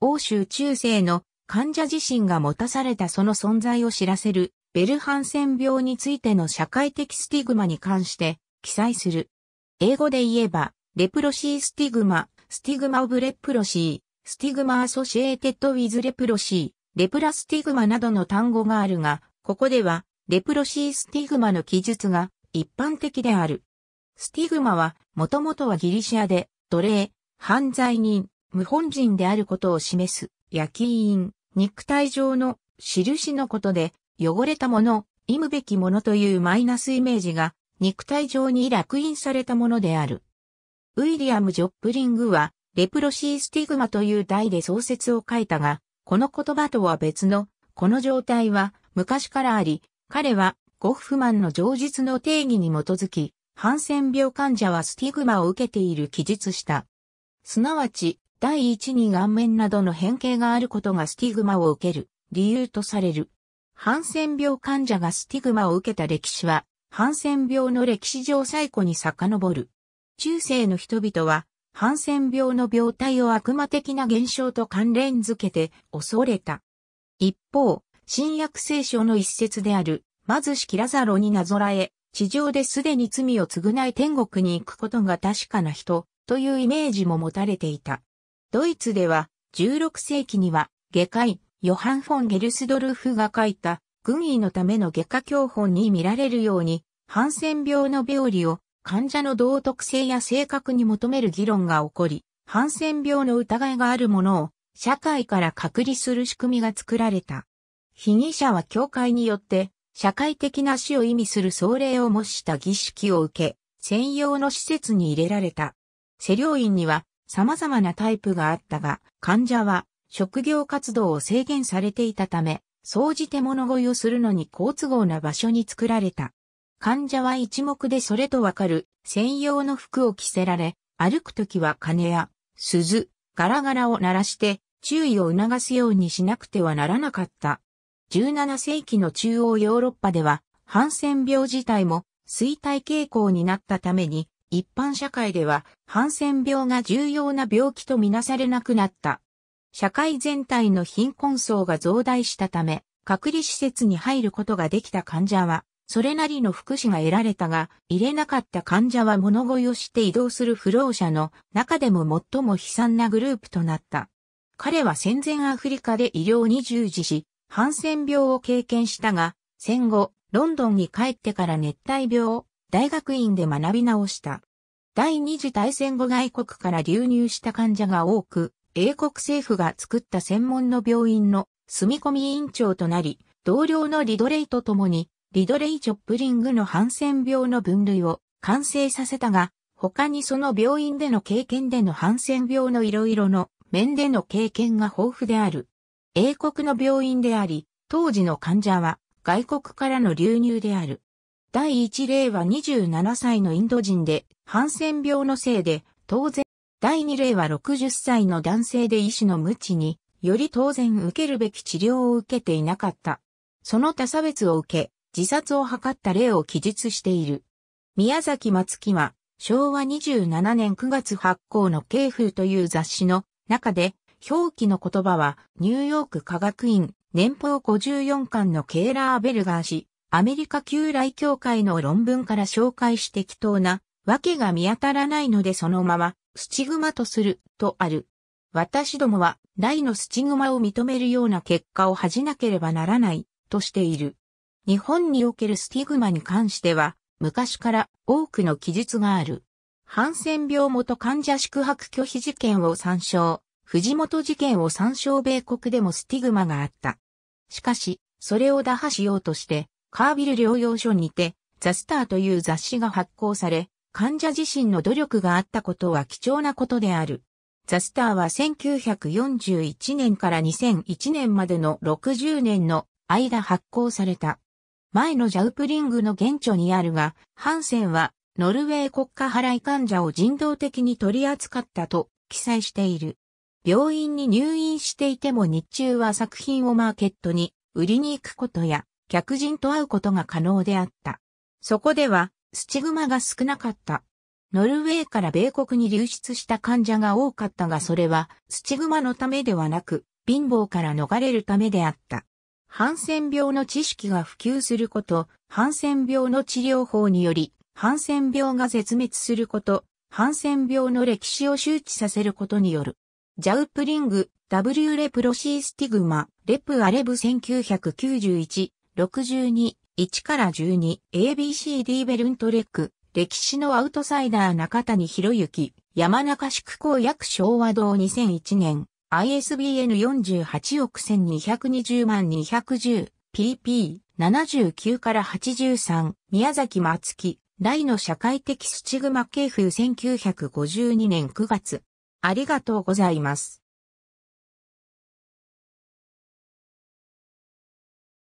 欧州中世の患者自身が持たされたその存在を知らせるベルハンセン病についての社会的スティグマに関して記載する。英語で言えば、レプロシースティグマ、スティグマオブレプロシー、スティグマアソシエーテッドウィズレプロシー、レプラスティグマなどの単語があるが、ここでは、レプロシースティグマの記述が一般的である。スティグマは、もともとはギリシアで、奴隷、犯罪人、無本人であることを示す、焼き印、肉体上の印のことで、汚れたもの、忌むべきものというマイナスイメージが、肉体上に落印されたものである。ウィリアム・ジョップリングは、レプロシースティグマという題で創設を書いたが、この言葉とは別の、この状態は昔からあり、彼はゴッフマンの常実の定義に基づき、ハンセン病患者はスティグマを受けている記述した。すなわち、第一に顔面などの変形があることがスティグマを受ける理由とされる。ハンセン病患者がスティグマを受けた歴史は、ハンセン病の歴史上最古に遡る。中世の人々は、ハンセン病の病態を悪魔的な現象と関連づけて恐れた。一方、新約聖書の一節である、まずしきラザロになぞらえ、地上ですでに罪を償い天国に行くことが確かな人、というイメージも持たれていた。ドイツでは、16世紀には、外科医、ヨハン・フォン・ゲルスドルフが書いた、軍医のための外科教本に見られるように、ハンセン病の病理を患者の道徳性や性格に求める議論が起こり、ハンセン病の疑いがあるものを社会から隔離する仕組みが作られた。被疑者は教会によって社会的な死を意味する奏霊を模した儀式を受け、専用の施設に入れられた。施領院には様々なタイプがあったが、患者は職業活動を制限されていたため、総じて物乞いをするのに好都合な場所に作られた。患者は一目でそれとわかる専用の服を着せられ、歩くときは鐘や鈴、ガラガラを鳴らして注意を促すようにしなくてはならなかった。17世紀の中央ヨーロッパでは、ハンセン病自体も衰退傾向になったために、一般社会では、ハンセン病が重要な病気とみなされなくなった。社会全体の貧困層が増大したため、隔離施設に入ることができた患者は、それなりの福祉が得られたが、入れなかった患者は物乞いをして移動する不老者の中でも最も悲惨なグループとなった。彼は戦前アフリカで医療に従事し、ハンセン病を経験したが、戦後、ロンドンに帰ってから熱帯病大学院で学び直した。第二次大戦後外国から流入した患者が多く、英国政府が作った専門の病院の住み込み委員長となり、同僚のリドレイと共に、リドレイ・チョップリングのハンセン病の分類を完成させたが、他にその病院での経験でのハンセン病のいろいろの面での経験が豊富である。英国の病院であり、当時の患者は外国からの流入である。第1例は27歳のインド人で、ハンセン病のせいで、当然、第2例は60歳の男性で医師の無知に、より当然受けるべき治療を受けていなかった。その他差別を受け、自殺を図った例を記述している。宮崎松木は、昭和27年9月発行の慶風という雑誌の中で、表記の言葉は、ニューヨーク科学院、年報54巻のケーラー・ベルガー氏、アメリカ旧来協会の論文から紹介して適当なわけが見当たらないのでそのままスチグマとするとある。私どもは大のスチグマを認めるような結果を恥じなければならないとしている。日本におけるスティグマに関しては昔から多くの記述がある。ハンセン病元患者宿泊拒否事件を参照、藤本事件を参照米国でもスティグマがあった。しかし、それを打破しようとして、カービル療養所にて、ザ・スターという雑誌が発行され、患者自身の努力があったことは貴重なことである。ザ・スターは1941年から2001年までの60年の間発行された。前のジャウプリングの現著にあるが、ハンセンはノルウェー国家払い患者を人道的に取り扱ったと記載している。病院に入院していても日中は作品をマーケットに売りに行くことや、客人と会うことが可能であった。そこでは、スチグマが少なかった。ノルウェーから米国に流出した患者が多かったがそれは、スチグマのためではなく、貧乏から逃れるためであった。ハンセン病の知識が普及すること、ハンセン病の治療法により、ハンセン病が絶滅すること、ハンセン病の歴史を周知させることによる。ジャウプリング、W レプロシースティグマ、レプアレブ1991、62、1から12、ABCD ベルントレック、歴史のアウトサイダー中谷博之、山中宿公約昭和堂2001年、ISBN48 億1220万 210pp79 から83、宮崎松木、大の社会的スチグマ系風1952年9月。ありがとうございます。